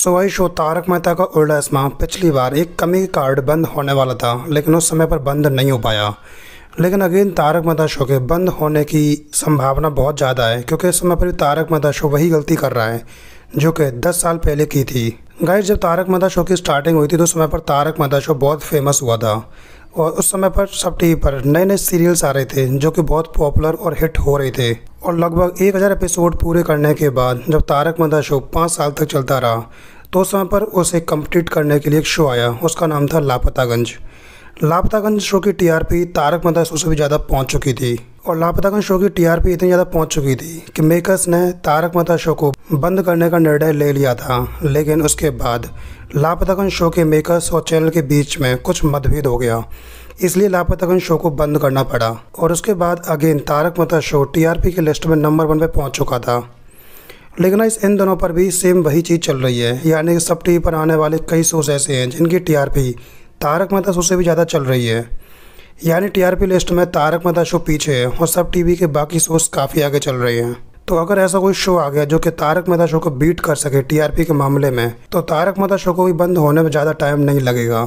सुबह शो तारक मेहता का उल्टा इसमा हाँ, पिछली बार एक कमी कार्ड बंद होने वाला था लेकिन उस समय पर बंद नहीं हो पाया लेकिन अगेन तारक मेहता शो के बंद होने की संभावना बहुत ज़्यादा है क्योंकि इस समय पर तारक मेहता शो वही गलती कर रहा है जो कि 10 साल पहले की थी गाइस जब तारक मेहता शो की स्टार्टिंग हुई थी तो उस समय पर तारक मेहता शो बहुत फेमस हुआ था और उस समय पर सब टीवी पर नए नए सीरियल्स आ रहे थे जो कि बहुत पॉपुलर और हिट हो रहे थे और लगभग एक हज़ार एपिसोड पूरे करने के बाद जब तारक मेहता शो पाँच साल तक चलता रहा तो उस समय पर उसे कंप्लीट करने के लिए एक शो आया उसका नाम था लापतागंज लापतागंज शो की टीआरपी तारक मेहता शो से भी ज़्यादा पहुंच चुकी थी और लापतागंज शो की टीआरपी इतनी ज़्यादा पहुंच चुकी थी कि मेकर्स ने तारक मेहता शो को बंद करने का निर्णय ले लिया था लेकिन उसके बाद लापतागंज शो के मेकर्स और चैनल के बीच में कुछ मतभेद हो गया इसलिए लापतागंज शो को बंद करना पड़ा और उसके बाद again Tarak Mehta show TRP की लिस्ट में नंबर वन पर पहुँच चुका था लेकिन इस इन दोनों पर भी सेम वही चीज़ चल रही है यानी कि सब टी पर आने वाले कई शोज ऐसे हैं जिनकी टीआरपी तारक मेहता शो से भी ज़्यादा चल रही है यानी टीआरपी लिस्ट में तारक मेहता शो पीछे है और सब टीवी के बाकी शोज काफ़ी आगे चल रहे हैं तो अगर ऐसा कोई शो आ गया जो कि तारक मेहता शो को बीट कर सके टीआरपी के मामले में तो तारक मेहता शो को भी बंद होने में ज़्यादा टाइम नहीं लगेगा